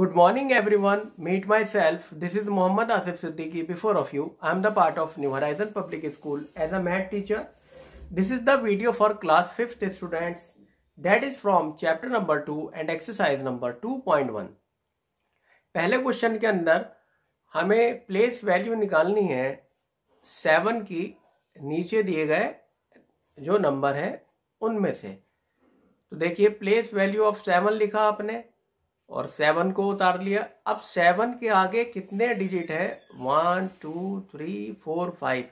good morning everyone meet myself this is Mohammad Asif Siddiqui before of you I am the part of new horizon public school as a math teacher this is the video for class fifth students that is from chapter number two and exercise number two point one पहले question के अंदर हमें place value निकालनी है seven की नीचे दिए गए जो नंबर है उनमें से तो देखिए प्लेस वैल्यू ऑफ सेवन लिखा आपने और सेवन को उतार लिया अब सेवन के आगे कितने डिजिट है one two three four five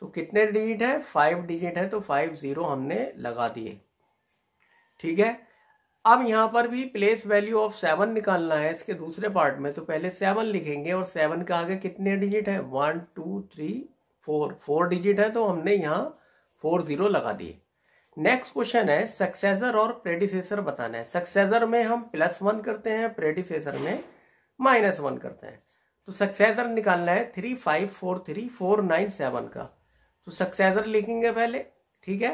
तो कितने डिजिट है फाइव डिजिट है तो फाइव ज़ीरो हमने लगा दिए ठीक है अब यहाँ पर भी प्लेस वैल्यू ऑफ सेवन निकालना है इसके दूसरे पार्ट में तो पहले सेवन लिखेंगे और सेवन के आगे कितने डिजिट है one two three four four digit है तो हमने यहाँ फोर ज़ीरो लगा दिए नेक्स्ट क्वेश्चन है सक्सेसर और प्रेडिसेसर बताना है सक्सेसर में हम प्लस वन करते हैं प्रेडिसेसर में माइनस वन करते हैं तो सक्सेसर निकालना है three five four three four nine seven का तो सक्सेसर लिखेंगे पहले ठीक है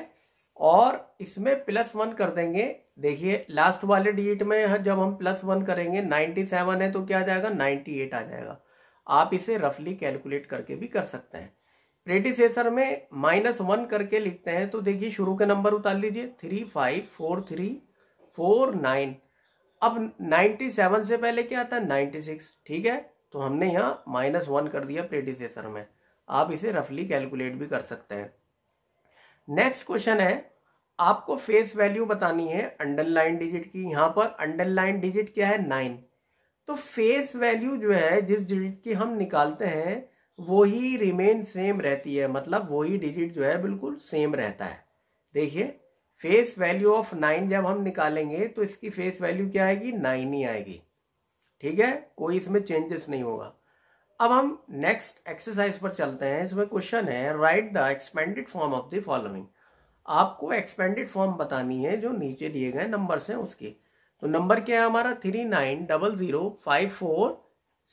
और इसमें प्लस वन कर देंगे देखिए लास्ट वाले डिजिट में जब हम प्लस वन करेंगे नाइन्टी सेवन है तो क्या आ जाएगा नाइन्टी एट आ जाएगा आप इसे रफली कैलकुलेट करके भी कर सकते हैं रेडिसेसर में माइनस वन करके लिखते हैं तो देखिए शुरू के नंबर उतार लीजिए three five four three four nine अब नाइन्टी सेवन से पहले क्या आता है नाइन्टी सिक्स ठीक है तो हमने यहाँ माइनस वन कर दिया प्रेडिसेसर में आप इसे रफली कैलकुलेट भी कर सकते हैं नेक्स्ट क्वेश्चन है आपको फेस वैल्यू बतानी है अंडरलाइन डिजिट की यहाँ पर अंडरलाइन डिजिट क्या है नाइन तो फेस वैल्यू जो है जिस डिजिट की हम निकालते हैं वही रिमेन सेम रहती है मतलब वही डिजिट जो है बिल्कुल सेम रहता है देखिए फेस वैल्यू ऑफ नाइन जब हम निकालेंगे तो इसकी फेस वैल्यू क्या आएगी नाइन ही आएगी ठीक है कोई इसमें चेंजेस नहीं होगा अब हम नेक्स्ट एक्सरसाइज पर चलते हैं इसमें क्वेश्चन है write the expanded form of the following आपको एक्सपेंडेड फॉर्म बतानी है जो नीचे दिए गए नंबर हैं उसके तो नंबर क्या है हमारा three nine double zero five four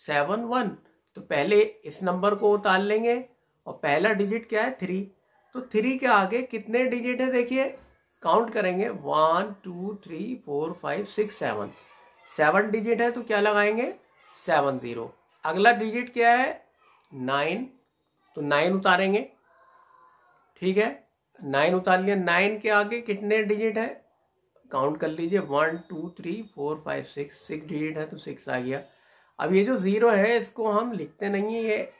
seven one तो पहले इस नंबर को उतार लेंगे और पहला डिजिट क्या है थ्री तो थ्री के आगे कितने डिजिट है देखिए काउंट करेंगे one two three four five six seven seven digit है तो क्या लगाएंगे सेवन ज़ीरो अगला डिजिट क्या है नाइन तो नाइन उतारेंगे ठीक है नाइन उतार लिया नाइन के आगे कितने डिजिट है काउंट कर लीजिए one two three four five six six digit है तो सिक्स आ गया अब ये जो ज़ीरो है इसको हम लिखते नहीं है ये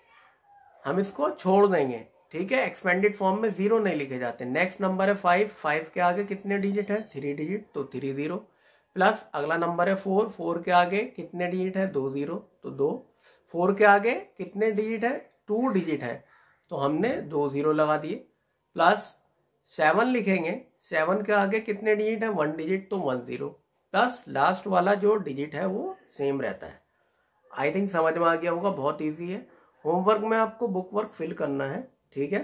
हम इसको छोड़ देंगे ठीक है एक्सपेंडेड फॉर्म में ज़ीरो नहीं लिखे जाते नेक्स्ट नंबर है फाइव फाइव के आगे कितने डिजिट तो है थ्री डिजिट तो थ्री ज़ीरो प्लस अगला नंबर है फोर फोर के आगे कितने डिजिट है दो ज़ीरो तो दो फोर के आगे कितने डिजिट है टू डिजिट है तो हमने दो ज़ीरो लगा दिए प्लस सेवन लिखेंगे सेवन के आगे कितने डिजिट है वन डिजिट तो वन ज़ीरो प्लस लास्ट वाला जो डिजिट है वो सेम रहता है आई थिंक समझ में आ गया होगा बहुत ईजी है होमवर्क में आपको बुक वर्क फिल करना है ठीक है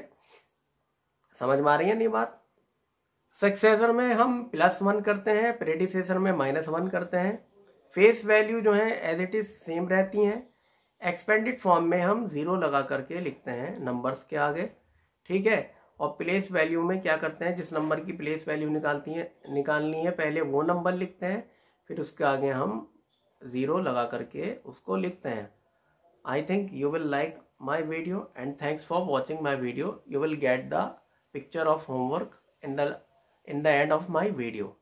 समझ में आ रही है नहीं बात सक्सेसर में हम प्लस वन करते हैं प्रेडिसेसर में माइनस वन करते हैं फेस वैल्यू जो है एज इट इज सेम रहती हैं एक्सपेंडेड फॉर्म में हम जीरो लगा करके लिखते हैं नंबर्स के आगे ठीक है और प्लेस वैल्यू में क्या करते हैं जिस नंबर की प्लेस वैल्यू निकालती है निकालनी है पहले वो नंबर लिखते हैं फिर उसके आगे हम ज़ीरो लगा करके उसको लिखते हैं I think you will like my video and thanks for watching my video you will get the picture of homework in the in the end of my video